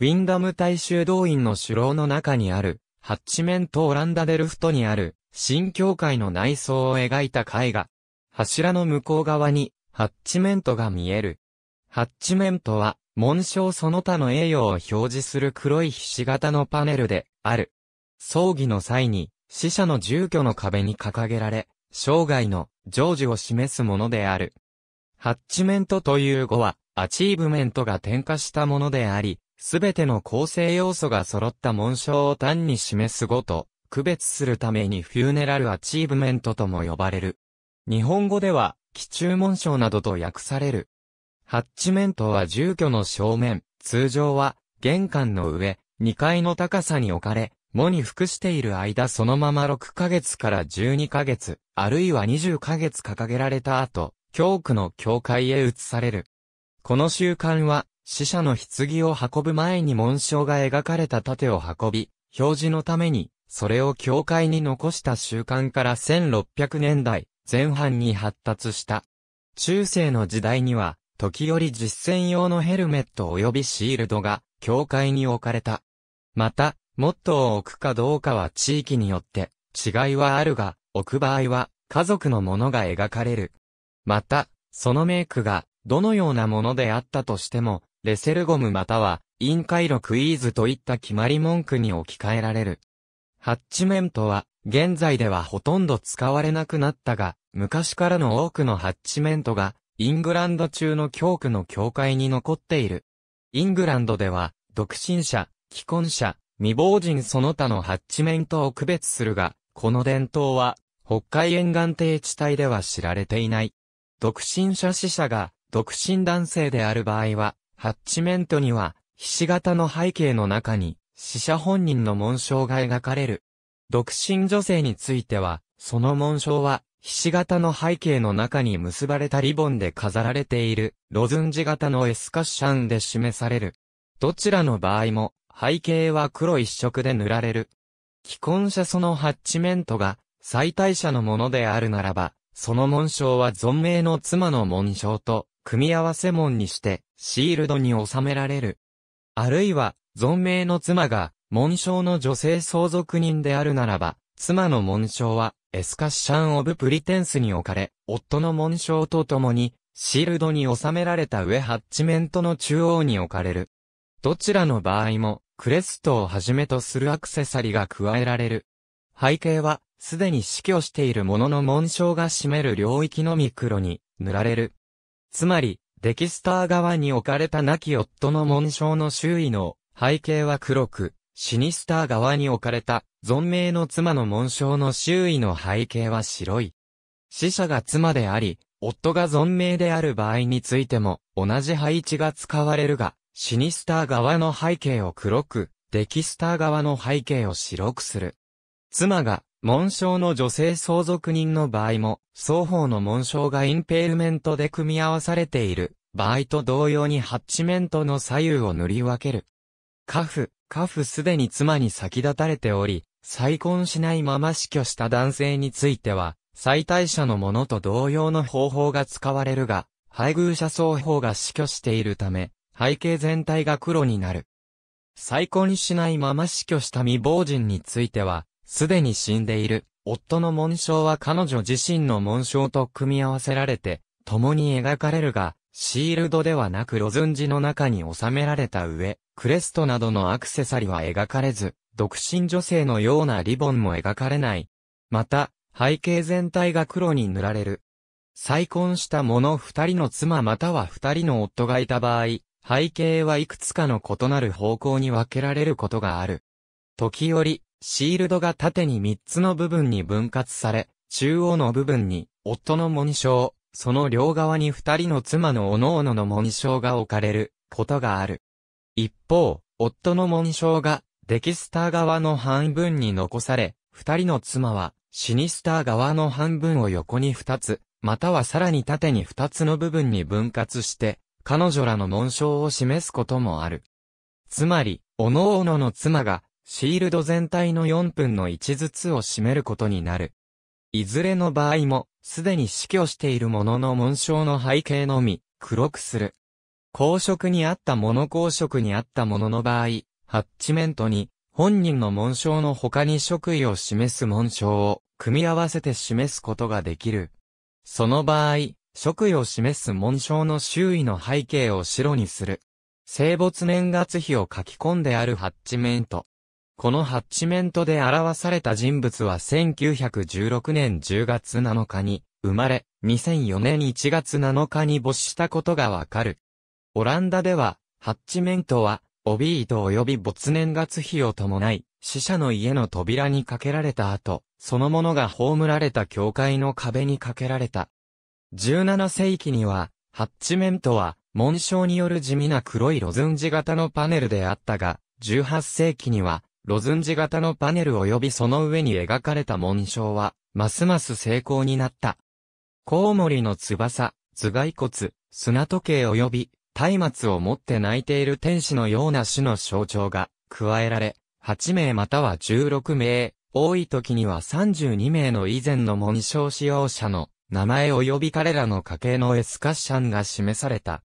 ウィンダム大衆動員の首脳の中にある、ハッチメントオランダデルフトにある、新教会の内装を描いた絵画。柱の向こう側に、ハッチメントが見える。ハッチメントは、紋章その他の栄誉を表示する黒いひし形のパネルで、ある。葬儀の際に、死者の住居の壁に掲げられ、生涯の成就を示すものである。ハッチメントという語は、アチーブメントが点火したものであり、すべての構成要素が揃った紋章を単に示すごと、区別するためにフューネラルアチーブメントとも呼ばれる。日本語では、基中紋章などと訳される。ハッチメントは住居の正面、通常は、玄関の上、2階の高さに置かれ、藻に服している間そのまま6ヶ月から12ヶ月、あるいは20ヶ月掲げられた後、教区の教会へ移される。この習慣は、死者の棺を運ぶ前に紋章が描かれた盾を運び、表示のために、それを教会に残した習慣から1600年代前半に発達した。中世の時代には、時折実践用のヘルメット及びシールドが、教会に置かれた。また、モットーを置くかどうかは地域によって、違いはあるが、置く場合は、家族のものが描かれる。また、そのメイクが、どのようなものであったとしても、レセルゴムまたは、インカイロクイーズといった決まり文句に置き換えられる。ハッチメントは、現在ではほとんど使われなくなったが、昔からの多くのハッチメントが、イングランド中の教区の教会に残っている。イングランドでは、独身者、既婚者、未亡人その他のハッチメントを区別するが、この伝統は、北海沿岸低地帯では知られていない。独身者死者が、独身男性である場合は、ハッチメントには、ひし形の背景の中に、死者本人の紋章が描かれる。独身女性については、その紋章は、ひし形の背景の中に結ばれたリボンで飾られている、ロズンジ型のエスカッシャンで示される。どちらの場合も、背景は黒一色で塗られる。既婚者そのハッチメントが、最大者のものであるならば、その紋章は存命の妻の紋章と組み合わせ門にして、シールドに収められる。あるいは、存命の妻が、紋章の女性相続人であるならば、妻の紋章は、エスカッシャン・オブ・プリテンスに置かれ、夫の紋章と共に、シールドに収められた上ハッチメントの中央に置かれる。どちらの場合も、クレストをはじめとするアクセサリが加えられる。背景は、すでに死去しているものの紋章が占める領域のミクロに塗られる。つまり、デキスター側に置かれた亡き夫の紋章の周囲の背景は黒く、シニスター側に置かれた存命の妻の紋章の周囲の背景は白い。死者が妻であり、夫が存命である場合についても同じ配置が使われるが、シニスター側の背景を黒く、デキスター側の背景を白くする。妻が紋章の女性相続人の場合も、双方の紋章がインペールメントで組み合わされている場合と同様にハッチメントの左右を塗り分ける。カフ、カフすでに妻に先立たれており、再婚しないまま死去した男性については、再退者のものと同様の方法が使われるが、配偶者双方が死去しているため、背景全体が黒になる。再婚しないまま死去した未亡人については、すでに死んでいる、夫の紋章は彼女自身の紋章と組み合わせられて、共に描かれるが、シールドではなくロズンジの中に収められた上、クレストなどのアクセサリは描かれず、独身女性のようなリボンも描かれない。また、背景全体が黒に塗られる。再婚した者二人の妻または二人の夫がいた場合、背景はいくつかの異なる方向に分けられることがある。時折、シールドが縦に3つの部分に分割され、中央の部分に、夫の紋章、その両側に二人の妻の各々の紋章が置かれる、ことがある。一方、夫の紋章が、デキスター側の半分に残され、二人の妻は、シニスター側の半分を横に二つ、またはさらに縦に二つの部分に分割して、彼女らの紋章を示すこともある。つまり、各々の妻が、シールド全体の4分の1ずつを占めることになる。いずれの場合も、すでに死去しているものの紋章の背景のみ、黒くする。公職にあったもの公職にあったものの場合、ハッチメントに、本人の紋章の他に職位を示す紋章を、組み合わせて示すことができる。その場合、職位を示す紋章の周囲の背景を白にする。生没年月日を書き込んであるハッチメント。このハッチメントで表された人物は1916年10月7日に生まれ、2004年1月7日に没したことがわかる。オランダでは、ハッチメントは、オビート及び没年月日を伴い、死者の家の扉にかけられた後、そのものが葬られた教会の壁にかけられた。17世紀には、ハッチメントは、紋章による地味な黒いロズンジ型のパネルであったが、18世紀には、ロズンジ型のパネル及びその上に描かれた紋章は、ますます成功になった。コウモリの翼、頭蓋骨、砂時計及び、松明を持って泣いている天使のような種の象徴が加えられ、8名または16名、多い時には32名の以前の紋章使用者の名前及び彼らの家系のエスカッシャンが示された。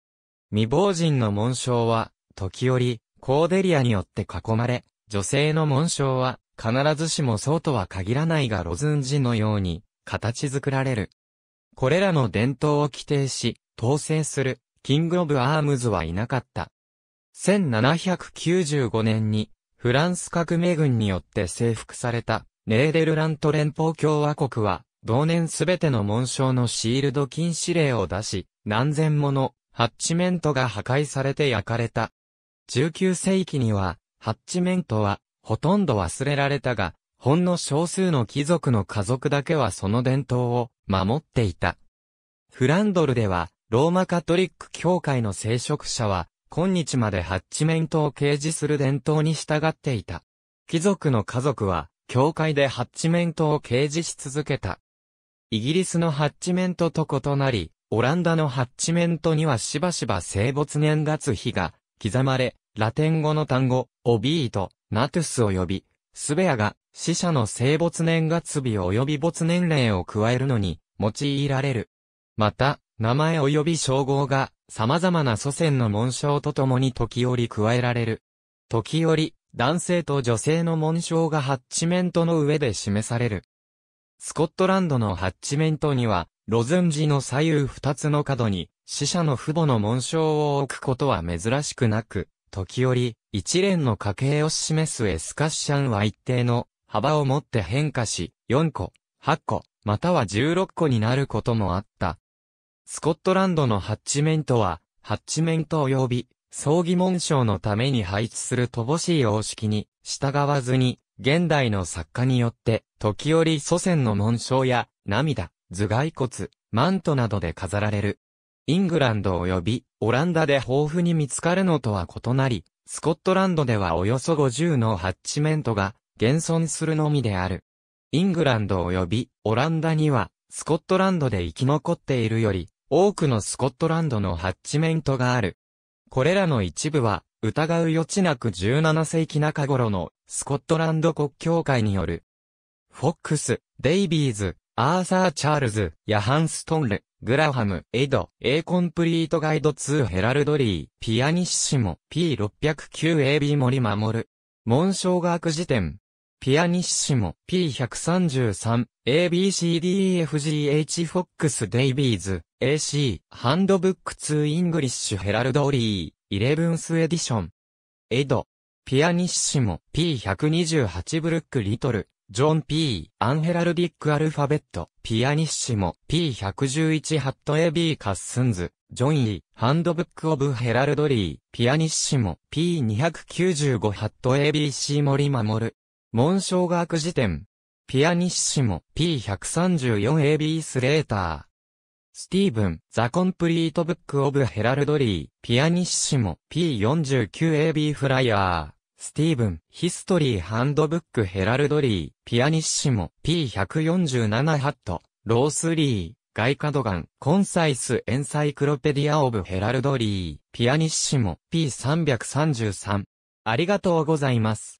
未亡人の紋章は、時折、コーデリアによって囲まれ、女性の紋章は、必ずしもそうとは限らないがロズン字のように、形作られる。これらの伝統を規定し、統制する、キング・オブ・アームズはいなかった。1795年に、フランス革命軍によって征服された、ネーデルラント連邦共和国は、同年すべての紋章のシールド禁止令を出し、何千もの、ハッチメントが破壊されて焼かれた。19世紀には、ハッチメントは、ほとんど忘れられたが、ほんの少数の貴族の家族だけはその伝統を守っていた。フランドルでは、ローマカトリック教会の聖職者は、今日までハッチメントを掲示する伝統に従っていた。貴族の家族は、教会でハッチメントを掲示し続けた。イギリスのハッチメントと異なり、オランダのハッチメントにはしばしば生没年月日が刻まれ、ラテン語の単語、オビート、ナトゥスを呼び、スベアが、死者の生没年月日及び没年齢を加えるのに、用いられる。また、名前及び称号が、様々な祖先の紋章とともに時折加えられる。時折、男性と女性の紋章がハッチメントの上で示される。スコットランドのハッチメントには、ロズンジの左右二つの角に、死者の父母の紋章を置くことは珍しくなく、時折、一連の家計を示すエスカッシャンは一定の幅を持って変化し、4個、8個、または16個になることもあった。スコットランドのハッチメントは、ハッチメント及び、葬儀紋章のために配置する乏しい様式に、従わずに、現代の作家によって、時折祖先の紋章や、涙、頭蓋骨、マントなどで飾られる。イングランド及びオランダで豊富に見つかるのとは異なり、スコットランドではおよそ50のハッチメントが現存するのみである。イングランド及びオランダには、スコットランドで生き残っているより、多くのスコットランドのハッチメントがある。これらの一部は、疑う余地なく17世紀中頃のスコットランド国教会による、フォックス、デイビーズ、アーサー・チャールズ、ヤハンストンレ、グラハム、エド、A コンプリートガイド2ヘラルドリー、ピアニッシモ、P609AB 森守。紋章学辞典。ピアニッシモ、P133、ABCDEFGH フォックス・デイビーズ、AC、ハンドブック2イングリッシュ・ヘラルドリー、イレブンスエディション。エド、ピアニッシモ、P128 ブルック・リトル、ジョン・ P. アンヘラルディック・アルファベット、ピアニッシモ、P111 ハット AB カッスンズ、ジョン・ E. ハンドブック・オブ・ヘラルドリー、ピアニッシモ、P295 ハット ABC 森守。紋章学辞典。ピアニッシモ、P134AB スレーター。スティーブン、ザ・コンプリート・ブック・オブ・ヘラルドリー、ピアニッシモ、P49AB フライヤー。スティーブン、ヒストリーハンドブックヘラルドリー、ピアニッシモ、P147 ハット、ロースリー、ガイカドガン、コンサイスエンサイクロペディアオブヘラルドリー、ピアニッシモ、P333。ありがとうございます。